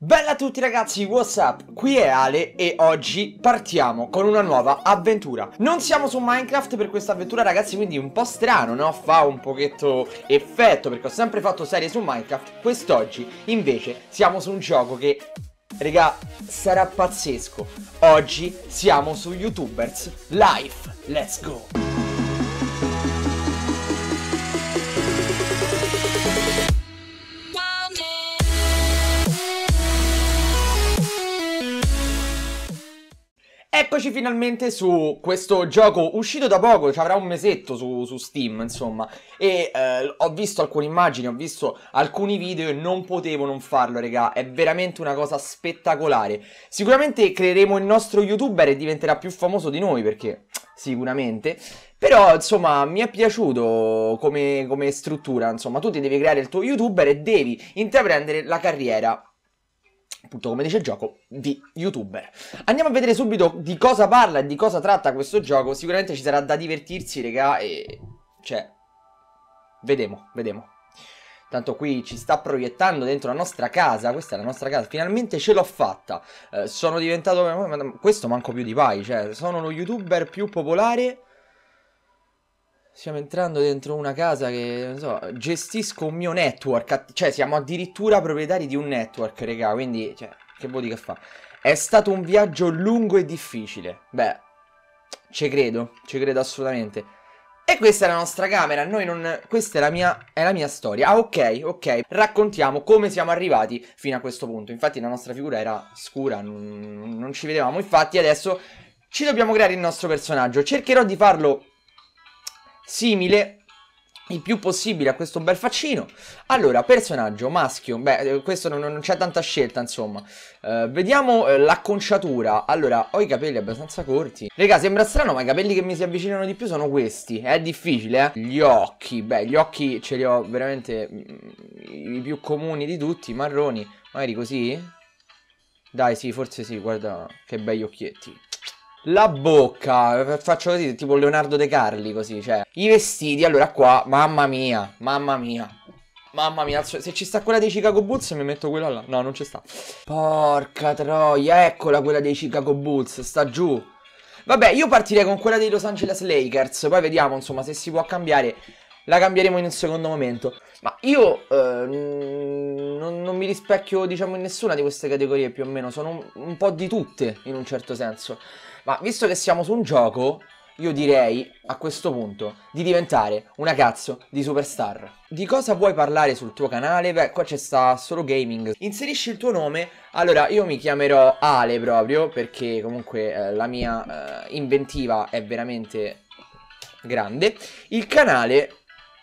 Bella a tutti ragazzi, what's up? Qui è Ale e oggi partiamo con una nuova avventura Non siamo su Minecraft per questa avventura ragazzi, quindi un po' strano, no? Fa un pochetto effetto perché ho sempre fatto serie su Minecraft Quest'oggi invece siamo su un gioco che, raga, sarà pazzesco Oggi siamo su YouTubers Life, let's go! Eccoci finalmente su questo gioco uscito da poco, ci avrà un mesetto su, su Steam insomma E eh, ho visto alcune immagini, ho visto alcuni video e non potevo non farlo regà È veramente una cosa spettacolare Sicuramente creeremo il nostro youtuber e diventerà più famoso di noi perché sicuramente però insomma mi è piaciuto come, come struttura insomma tu ti devi creare il tuo youtuber e devi intraprendere la carriera appunto come dice il gioco, di youtuber. Andiamo a vedere subito di cosa parla e di cosa tratta questo gioco, sicuramente ci sarà da divertirsi, regà, e... cioè... Vedemo, vedemo. Tanto qui ci sta proiettando dentro la nostra casa, questa è la nostra casa, finalmente ce l'ho fatta. Eh, sono diventato... questo manco più di Pai, cioè sono lo youtuber più popolare Stiamo entrando dentro una casa che, non so, gestisco un mio network. Cioè, siamo addirittura proprietari di un network, regà. Quindi, cioè, che vuoi dire che fa? È stato un viaggio lungo e difficile. Beh, ci credo, ci credo assolutamente. E questa è la nostra camera, noi non... questa è la, mia, è la mia storia. Ah, ok, ok. Raccontiamo come siamo arrivati fino a questo punto. Infatti la nostra figura era scura, non ci vedevamo. Infatti adesso ci dobbiamo creare il nostro personaggio. Cercherò di farlo simile il più possibile a questo bel faccino. Allora, personaggio maschio, beh, eh, questo non, non c'è tanta scelta, insomma. Uh, vediamo uh, l'acconciatura. Allora, ho i capelli abbastanza corti. Raga, sembra strano, ma i capelli che mi si avvicinano di più sono questi. È difficile, eh. Gli occhi, beh, gli occhi ce li ho veramente mm, i più comuni di tutti, marroni. Magari così? Dai, sì, forse sì, guarda che begli occhietti. La bocca, eh, faccio così, tipo Leonardo De Carli, così, cioè. I vestiti, allora qua, mamma mia, mamma mia. Mamma mia, se ci sta quella dei Chicago Bulls mi metto quella là. No, non ci sta. Porca troia, eccola quella dei Chicago Bulls, sta giù. Vabbè, io partirei con quella dei Los Angeles Lakers, poi vediamo, insomma, se si può cambiare la cambieremo in un secondo momento. Ma io eh, non, non, mi rispecchio, diciamo, in nessuna di queste categorie più o meno, sono un, un po' di tutte in un certo senso. Ma visto che siamo su un gioco, io direi a questo punto di diventare una cazzo di superstar. Di cosa vuoi parlare sul tuo canale? Beh, qua c'è sta solo gaming. Inserisci il tuo nome. Allora, io mi chiamerò Ale proprio perché comunque eh, la mia eh, inventiva è veramente grande. Il canale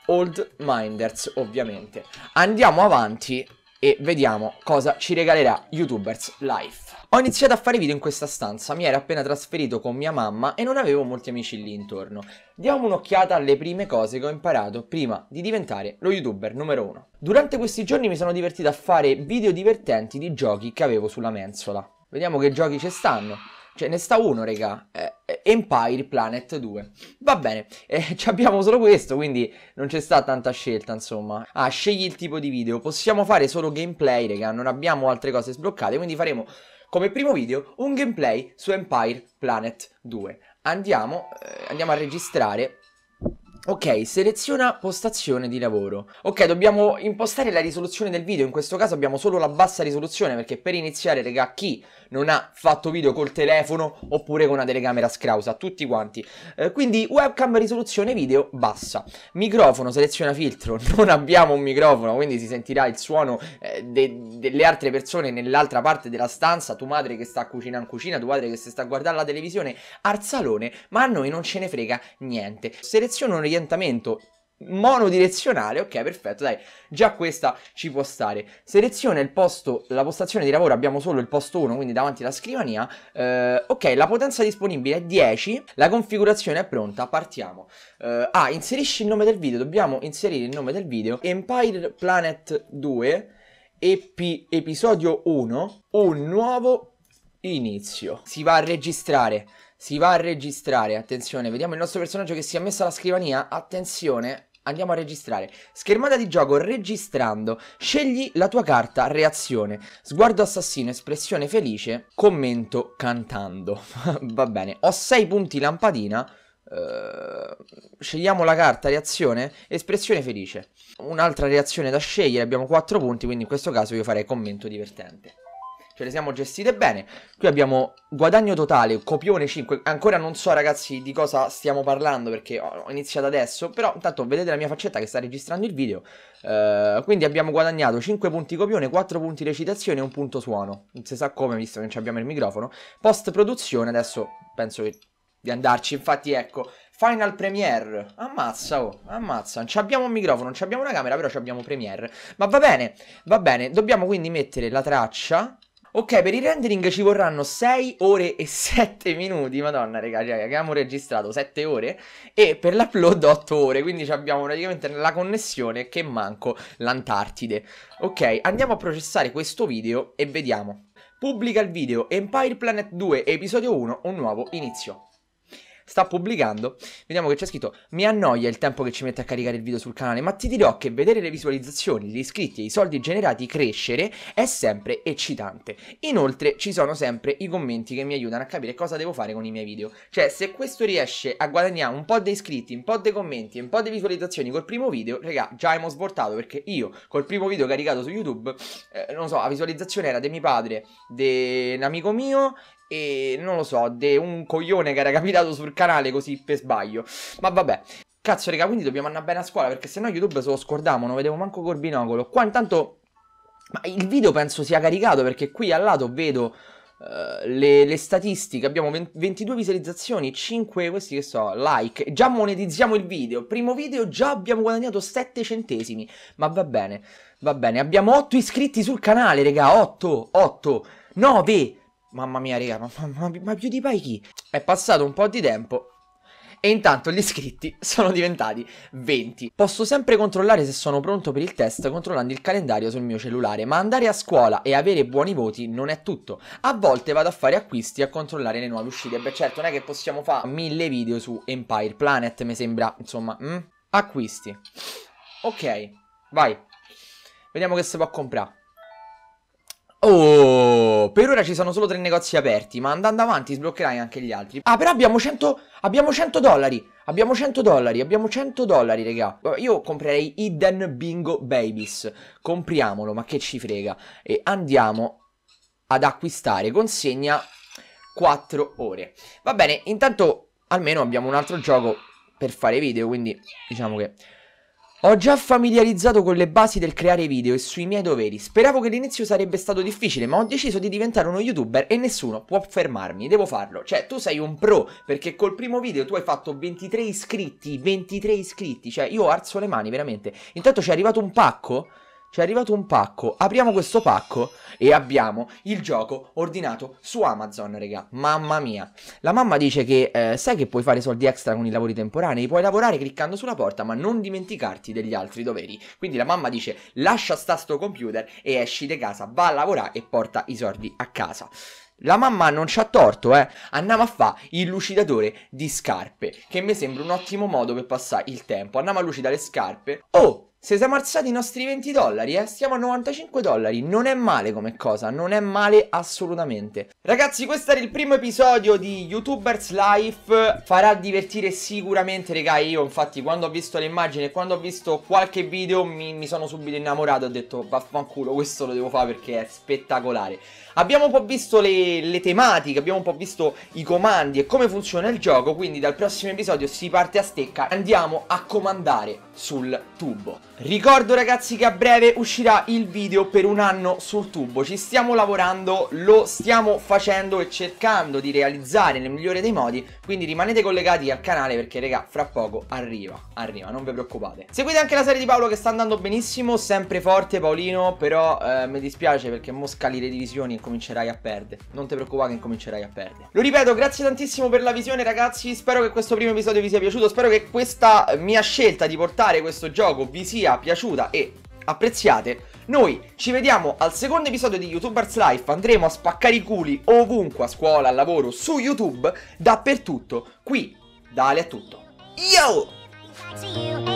Old Minders ovviamente. Andiamo avanti e vediamo cosa ci regalerà YouTubers Life. Ho iniziato a fare video in questa stanza, mi ero appena trasferito con mia mamma e non avevo molti amici lì intorno. Diamo un'occhiata alle prime cose che ho imparato prima di diventare lo youtuber numero uno. Durante questi giorni mi sono divertito a fare video divertenti di giochi che avevo sulla mensola. Vediamo che giochi ci stanno. Cioè, ne sta uno, raga. Eh, eh Empire Planet 2. Va bene, eh, abbiamo solo questo, quindi non c'è sta tanta scelta, insomma. Ah, scegli il tipo di video. Possiamo fare solo gameplay, raga. Non abbiamo altre cose sbloccate, quindi faremo come primo video un gameplay su Empire Planet 2. Andiamo, eh, andiamo a registrare Ok, seleziona postazione di lavoro. Ok, dobbiamo impostare la risoluzione del video, in questo caso abbiamo solo la bassa risoluzione perché per iniziare, raga, chi non ha fatto video col telefono oppure con una telecamera scrausa, tutti quanti. Eh, quindi webcam risoluzione video bassa. Microfono, seleziona filtro, non abbiamo un microfono, quindi si sentirà il suono eh, de delle altre persone nell'altra parte della stanza, tu madre che sta a cucina in cucina, tu padre che si sta a guardare la televisione, al salone, ma a noi non ce ne frega niente. Seleziona un orientamento monodirezionale, ok, perfetto, dai, già questa ci può stare. Seleziona il posto, la postazione di lavoro, abbiamo solo il posto 1, quindi davanti alla scrivania. Eh, ok, la potenza disponibile è 10, la configurazione è pronta, partiamo. Eh, ah, inserisci il nome del video, dobbiamo inserire il nome del video, Empire Planet 2, epi, episodio 1, un nuovo inizio. Si va a registrare si va a registrare, attenzione, vediamo il nostro personaggio che si è messo alla scrivania, attenzione, andiamo a registrare. Schermata di gioco, registrando, scegli la tua carta, reazione, sguardo assassino, espressione felice, commento cantando. Va bene, ho 6 punti lampadina, Uh, scegliamo la carta reazione espressione felice un'altra reazione da scegliere abbiamo 4 punti quindi in questo caso io farei commento divertente ce le siamo gestite bene. Qui abbiamo guadagno totale, copione 5, ancora non so ragazzi di cosa stiamo parlando perché ho iniziato adesso, però intanto vedete la mia faccetta che sta registrando il video, uh, quindi abbiamo guadagnato 5 punti copione, 4 punti recitazione e un punto suono, non si sa come visto che non abbiamo il microfono, post produzione adesso penso che di andarci, infatti ecco, Final Premiere. Ammazza, oh, ammazza. Non abbiamo un microfono, non abbiamo una camera, però abbiamo Premiere. Ma va bene, va bene. Dobbiamo quindi mettere la traccia Ok, per il rendering ci vorranno 6 ore e 7 minuti, madonna raga, cioè, abbiamo registrato 7 ore e per l'upload 8 ore, quindi abbiamo praticamente la connessione che manco l'Antartide. Ok, andiamo a processare questo video e vediamo. Pubblica il video Empire Planet 2 episodio 1, un nuovo inizio sta pubblicando. Vediamo che c'è scritto: Mi annoia il tempo che ci mette a caricare il video sul canale, ma ti dirò che vedere le visualizzazioni, gli iscritti e i soldi generati crescere è sempre eccitante. Inoltre ci sono sempre i commenti che mi aiutano a capire cosa devo fare con i miei video. Cioè, se questo riesce a guadagnare un po' di iscritti, un po' di commenti e un po' di visualizzazioni col primo video, raga, già abbiamo svoltato perché io col primo video caricato su YouTube, eh, non so, la visualizzazione era di mio padre, di un amico mio e non lo so, di un coglione che era capitato sul canale così per sbaglio. Ma vabbè. Cazzo, raga, quindi dobbiamo andare bene a scuola perché sennò YouTube se lo scordiamo, non vedevo manco col binocolo. Qua intanto ma il video penso sia caricato perché qui al lato vedo uh, le, le, statistiche, abbiamo 20, 22 visualizzazioni, 5 questi che so, like, già monetizziamo il video, primo video già abbiamo guadagnato 7 centesimi, ma va bene, va bene, abbiamo 8 iscritti sul canale raga, 8, 8, 9, Mamma mia, raga, ma, ma, ma più di pai chi? È passato un po' di tempo e intanto gli iscritti sono diventati 20. Posso sempre controllare se sono pronto per il test controllando il calendario sul mio cellulare, ma andare a scuola e avere buoni voti non è tutto. A volte vado a fare acquisti e a controllare le nuove uscite. Beh certo, non è che possiamo fare mille video su Empire Planet, mi sembra, insomma, mh? Mm? acquisti. Ok, vai. Vediamo che si può comprare per ora ci sono solo tre negozi aperti, ma andando avanti sbloccherai anche gli altri. Ah, però abbiamo 100, abbiamo 100 dollari. Abbiamo 100 dollari, abbiamo 100 dollari, raga. Io comprerei Hidden Bingo Babies. Compriamolo, ma che ci frega. E andiamo ad acquistare consegna 4 ore. Va bene, intanto almeno abbiamo un altro gioco per fare video, quindi diciamo che ho già familiarizzato con le basi del creare video e sui miei doveri. Speravo che l'inizio sarebbe stato difficile, ma ho deciso di diventare uno youtuber e nessuno può fermarmi, devo farlo. Cioè, tu sei un pro, perché col primo video tu hai fatto 23 iscritti, 23 iscritti, cioè io alzo le mani veramente. Intanto ci è arrivato un pacco ci è arrivato un pacco. Apriamo questo pacco e abbiamo il gioco ordinato su Amazon, raga. Mamma mia. La mamma dice che eh, sai che puoi fare soldi extra con i lavori temporanei, puoi lavorare cliccando sulla porta, ma non dimenticarti degli altri doveri. Quindi la mamma dice "Lascia sta sto computer e esci di casa, va a lavorare e porta i soldi a casa". La mamma non ci ha torto, eh. Andiamo a fare il lucidatore di scarpe, che mi sembra un ottimo modo per passare il tempo. Andiamo a lucidare le scarpe. Oh, se siamo alzati i nostri 20 dollari, eh, stiamo a 95 dollari, non è male come cosa, non è male assolutamente. Ragazzi, questo era il primo episodio di YouTubers Life, farà divertire sicuramente, regà, io infatti quando ho visto le immagini e quando ho visto qualche video mi, mi sono subito innamorato, ho detto vaffanculo, questo lo devo fare perché è spettacolare. Abbiamo un po' visto le, le tematiche, abbiamo un po' visto i comandi e come funziona il gioco, quindi dal prossimo episodio si parte a stecca, andiamo a comandare sul tubo. Ricordo ragazzi che a breve uscirà il video per un anno sul tubo, ci stiamo lavorando, lo stiamo facendo e cercando di realizzare nel migliore dei modi, quindi rimanete collegati al canale perché raga fra poco arriva, arriva, non vi preoccupate. Seguite anche la serie di Paolo che sta andando benissimo, sempre forte Paolino, però eh, mi dispiace perché mosca scali le divisioni comincerai a perdere. Non ti preoccupare che comincerai a perdere. Lo ripeto, grazie tantissimo per la visione ragazzi, spero che questo primo episodio vi sia piaciuto, spero che questa mia scelta di portare questo gioco vi sia piaciuta e apprezziate. Noi ci vediamo al secondo episodio di YouTubers Life, andremo a spaccare i culi ovunque, a scuola, al lavoro, su YouTube, dappertutto, qui, da Ale a tutto. Yo!